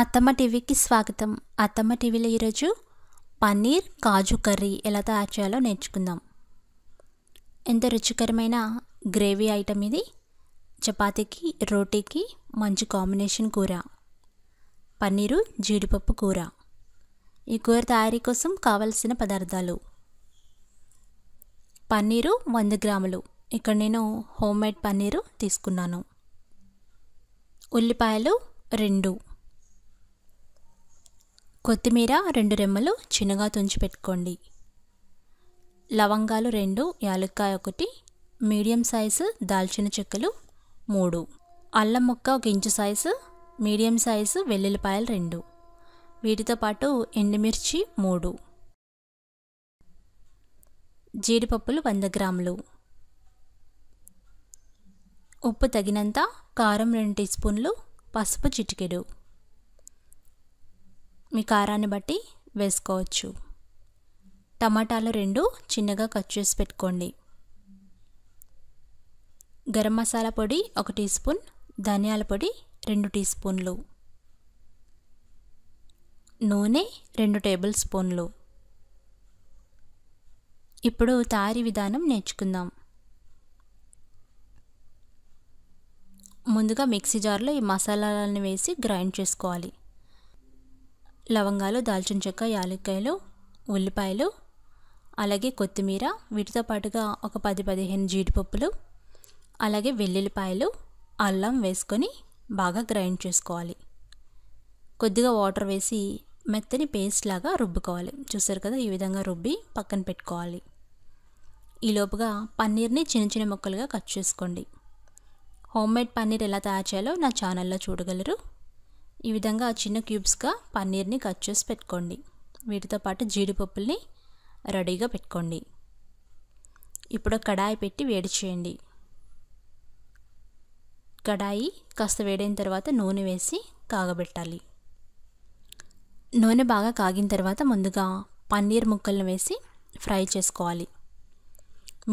అత్తమ్మ టీవీకి స్వాగతం అత్తమ్మ టీవీలో ఈరోజు పన్నీర్ కాజు కర్రీ ఎలా తయారు చేయాలో నేర్చుకుందాం ఎంత రుచికరమైన గ్రేవీ ఐటమ్ ఇది చపాతీకి రోటీకి మంచి కాంబినేషన్ కూర పన్నీరు జీడిపప్పు కూర ఈ కూర తయారీ కోసం కావలసిన పదార్థాలు పన్నీరు వంద గ్రాములు ఇక్కడ నేను హోమ్మేడ్ పన్నీరు తీసుకున్నాను ఉల్లిపాయలు రెండు కొత్తిమీర రెండు రెమ్మలు చిన్నగా తుంచి పెట్టుకోండి లవంగాలు రెండు యాలక్కాయ ఒకటి మీడియం సైజు దాల్చిన చెక్కలు మూడు అల్లం ముక్క ఒక ఇంచు సైజు మీడియం సైజు వెల్లుల్లిపాయలు రెండు వీటితో పాటు ఎండుమిర్చి మూడు జీడిపప్పులు వంద గ్రాములు ఉప్పు తగినంత కారం రెండు టీ స్పూన్లు పసుపు చిటికెడు మీ కారాన్ని బట్టి వేసుకోవచ్చు టమాటాలు రెండు చిన్నగా కట్ చేసి పెట్టుకోండి గరం మసాలా పొడి ఒక టీ స్పూన్ ధనియాల పొడి రెండు టీ స్పూన్లు నూనె రెండు టేబుల్ స్పూన్లు ఇప్పుడు తయారీ విధానం నేర్చుకుందాం ముందుగా మిక్సీ జార్లో ఈ మసాలాలను వేసి గ్రైండ్ చేసుకోవాలి లవంగాలు దాల్చిన చెక్క యాలక్కాయలు ఉల్లిపాయలు అలాగే కొత్తిమీర వీటితో పాటుగా ఒక పది పదిహేను జీడిపప్పులు అలాగే వెల్లుల్లిపాయలు అల్లం వేసుకొని బాగా గ్రైండ్ చేసుకోవాలి కొద్దిగా వాటర్ వేసి మెత్తని పేస్ట్ లాగా రుబ్బుకోవాలి చూసారు కదా ఈ విధంగా రుబ్బి పక్కన పెట్టుకోవాలి ఈలోపుగా పన్నీర్ని చిన్న చిన్న ముక్కలుగా కట్ చేసుకోండి హోమ్మేడ్ పన్నీర్ ఎలా తయారు చేయాలో నా ఛానల్లో చూడగలరు ఈ విధంగా చిన్న క్యూబ్స్గా పన్నీర్ని కట్ చేసి పెట్టుకోండి వీటితో పాటు జీడిపప్పుల్ని రెడీగా పెట్టుకోండి ఇప్పుడు కడాయి పెట్టి వేడి చేయండి కడాయి కాస్త వేడైన తర్వాత నూనె వేసి కాగబెట్టాలి నూనె బాగా కాగిన తర్వాత ముందుగా పన్నీర్ ముక్కలను వేసి ఫ్రై చేసుకోవాలి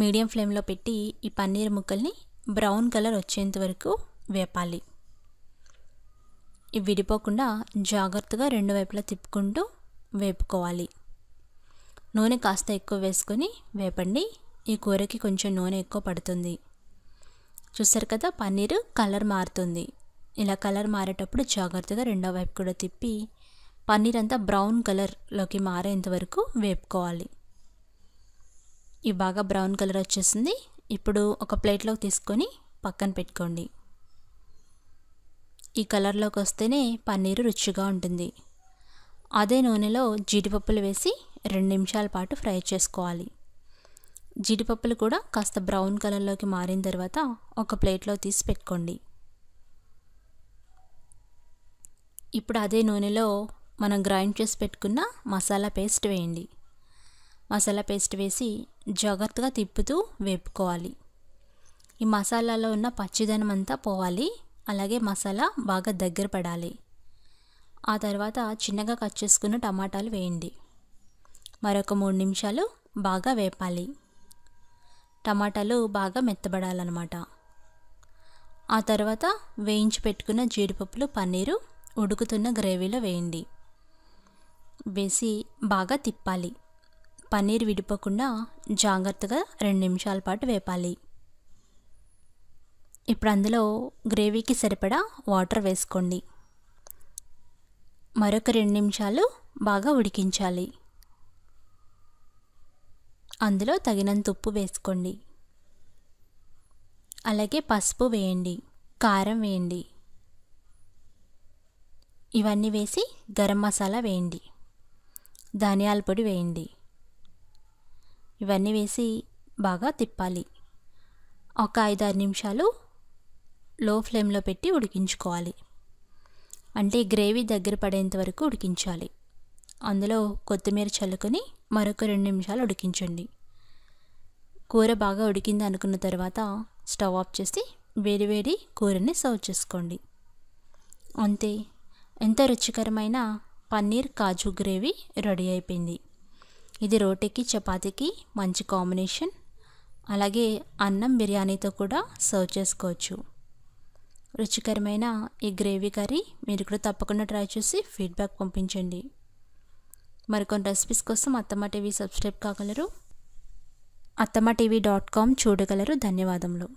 మీడియం ఫ్లేమ్లో పెట్టి ఈ పన్నీర్ ముక్కల్ని బ్రౌన్ కలర్ వచ్చేంత వరకు వేపాలి ఇవి విడిపోకుండా జాగ్రత్తగా రెండు వైపులా తిప్పుకుంటూ వేపుకోవాలి నూనె కాస్త ఎక్కువ వేసుకొని వేపండి ఈ కూరకి కొంచెం నూనె ఎక్కువ పడుతుంది చూసారు కదా పన్నీరు కలర్ మారుతుంది ఇలా కలర్ మారేటప్పుడు జాగ్రత్తగా రెండో వైపు కూడా తిప్పి పన్నీర్ అంతా బ్రౌన్ కలర్లోకి మారేంత వరకు వేపుకోవాలి ఇవి బాగా బ్రౌన్ కలర్ వచ్చేసింది ఇప్పుడు ఒక ప్లేట్లోకి తీసుకొని పక్కన పెట్టుకోండి ఈ కలర్లోకి వస్తేనే పన్నీరు రుచిగా ఉంటుంది అదే నూనెలో జీడిపప్పులు వేసి రెండు నిమిషాల పాటు ఫ్రై చేసుకోవాలి జీడిపప్పులు కూడా కాస్త బ్రౌన్ కలర్లోకి మారిన తర్వాత ఒక ప్లేట్లో తీసి పెట్టుకోండి ఇప్పుడు అదే నూనెలో మనం గ్రైండ్ చేసి పెట్టుకున్న మసాలా పేస్ట్ వేయండి మసాలా పేస్ట్ వేసి జాగ్రత్తగా తిప్పుతూ వేపుకోవాలి ఈ మసాలాలో ఉన్న పచ్చిదనం అంతా పోవాలి అలాగే మసాలా బాగా దగ్గర పడాలి ఆ తర్వాత చిన్నగా కట్ చేసుకున్న టమాటాలు వేయండి మరొక మూడు నిమిషాలు బాగా వేపాలి టమాటాలు బాగా మెత్తబడాలన్నమాట ఆ తర్వాత వేయించి పెట్టుకున్న జీడిపప్పులు పన్నీరు ఉడుకుతున్న గ్రేవీలో వేయండి వేసి బాగా తిప్పాలి పన్నీర్ విడిపోకుండా జాగ్రత్తగా రెండు నిమిషాల పాటు వేపాలి ఇప్పుడు అందులో గ్రేవీకి సరిపడా వాటర్ వేసుకోండి మరొక రెండు నిమిషాలు బాగా ఉడికించాలి అందులో తగినంత ఉప్పు వేసుకోండి అలాగే పసుపు వేయండి కారం వేయండి ఇవన్నీ వేసి గరం మసాలా వేయండి ధనియాల పొడి వేయండి ఇవన్నీ వేసి బాగా తిప్పాలి ఒక ఐదారు నిమిషాలు లో ఫ్లేమ్లో పెట్టి ఉడికించుకోవాలి అంటే గ్రేవీ దగ్గర పడేంత వరకు ఉడికించాలి అందులో కొత్తిమీర చల్లుకొని మరొక రెండు నిమిషాలు ఉడికించండి కూర బాగా ఉడికింది అనుకున్న తర్వాత స్టవ్ ఆఫ్ చేసి వేడివేడి కూరని సర్వ్ చేసుకోండి అంతే ఎంత రుచికరమైన పన్నీర్ కాజు గ్రేవీ రెడీ అయిపోయింది ఇది రోటీకి చపాతీకి మంచి కాంబినేషన్ అలాగే అన్నం బిర్యానీతో కూడా సర్వ్ చేసుకోవచ్చు రుచికరమైన ఈ గ్రేవీ కర్రీ మీరు కూడా తప్పకుండా ట్రై చేసి ఫీడ్బ్యాక్ పంపించండి మరికొన్ని రెసిపీస్ కోసం అత్తమ్మ టీవీ సబ్స్క్రైబ్ కాగలరు అత్తమ్మ టీవీ డాట్ కామ్ చూడగలరు ధన్యవాదములు